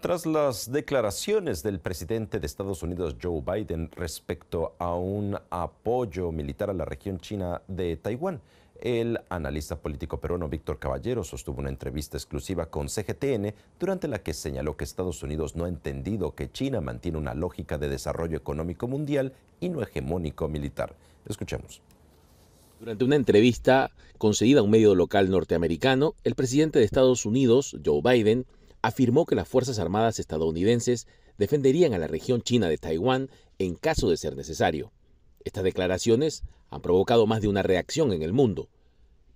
Tras las declaraciones del presidente de Estados Unidos Joe Biden respecto a un apoyo militar a la región china de Taiwán, el analista político peruano Víctor Caballero sostuvo una entrevista exclusiva con CGTN durante la que señaló que Estados Unidos no ha entendido que China mantiene una lógica de desarrollo económico mundial y no hegemónico militar. Escuchemos. Durante una entrevista concedida a un medio local norteamericano, el presidente de Estados Unidos, Joe Biden, afirmó que las Fuerzas Armadas estadounidenses defenderían a la región china de Taiwán en caso de ser necesario. Estas declaraciones han provocado más de una reacción en el mundo.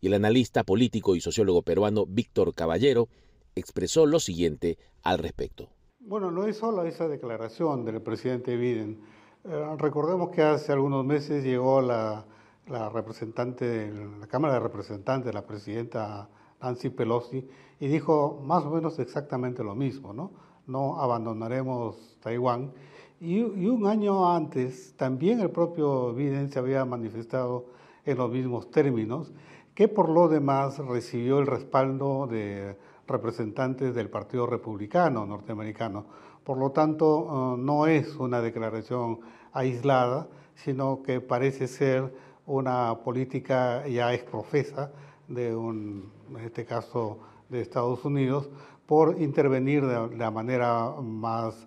Y el analista político y sociólogo peruano Víctor Caballero expresó lo siguiente al respecto. Bueno, no es solo esa declaración del presidente Biden. Eh, recordemos que hace algunos meses llegó la, representante de la Cámara de Representantes, la presidenta Nancy Pelosi, y dijo más o menos exactamente lo mismo, ¿no? No abandonaremos Taiwán. Y, y un año antes, también el propio Biden se había manifestado en los mismos términos, que por lo demás recibió el respaldo de representantes del Partido Republicano norteamericano. Por lo tanto, eh, no es una declaración aislada, sino que parece ser una política ya exprofesa de un, en este caso, de Estados Unidos, por intervenir de la manera más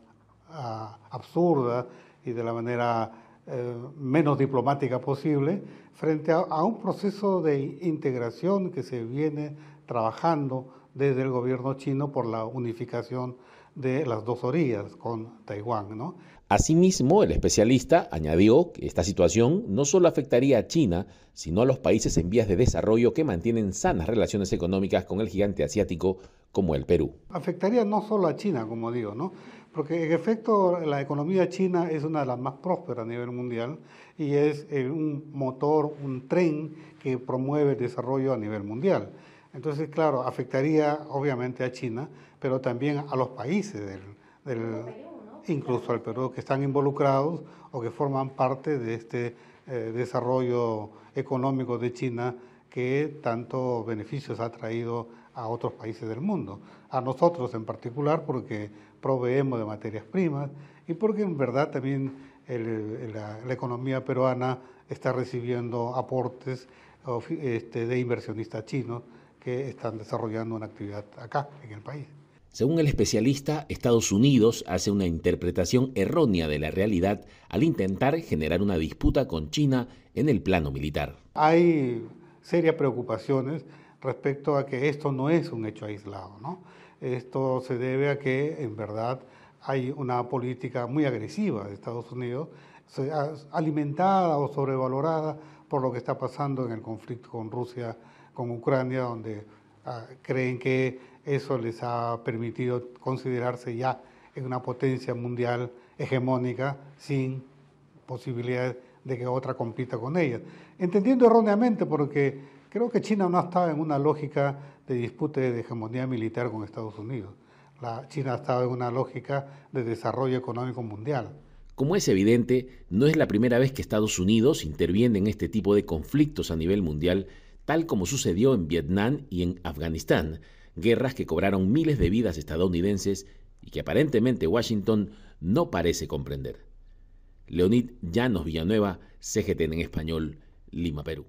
ah, absurda y de la manera eh, menos diplomática posible frente a, un proceso de integración que se viene trabajando desde el gobierno chino por la unificación de las dos orillas con Taiwán. ¿no? Asimismo, el especialista añadió que esta situación no solo afectaría a China, sino a los países en vías de desarrollo que mantienen sanas relaciones económicas con el gigante asiático como el Perú. Afectaría no solo a China, como digo, ¿no? porque en efecto la economía china es una de las más prósperas a nivel mundial y es eh, un motor, un tren que promueve el desarrollo a nivel mundial. Entonces, claro, afectaría obviamente a China, pero también a los países del, incluso al Perú, que están involucrados o que forman parte de este eh, desarrollo económico de China que tantos beneficios ha traído a otros países del mundo, a nosotros en particular porque proveemos de materias primas y porque en verdad también la, economía peruana está recibiendo aportes este, de inversionistas chinos que están desarrollando una actividad acá, en el país. Según el especialista, Estados Unidos hace una interpretación errónea de la realidad al intentar generar una disputa con China en el plano militar. Hay serias preocupaciones respecto a que esto no es un hecho aislado. ¿no? Esto se debe a que, en verdad, hay una política muy agresiva de Estados Unidos, alimentada o sobrevalorada por lo que está pasando en el conflicto con Rusia con Ucrania, donde ah, creen que eso les ha permitido considerarse ya en una potencia mundial hegemónica sin posibilidad de que otra compita con ella. Entendiendo erróneamente, porque creo que China no ha estado en una lógica de disputa de hegemonía militar con Estados Unidos. La China estado en una lógica de desarrollo económico mundial. Como es evidente, no es la primera vez que Estados Unidos interviene en este tipo de conflictos a nivel mundial tal como sucedió en Vietnam y en Afganistán, guerras que cobraron miles de vidas estadounidenses y que aparentemente Washington no parece comprender. Leonid Llanos Villanueva, CGTN en español, Lima, Perú.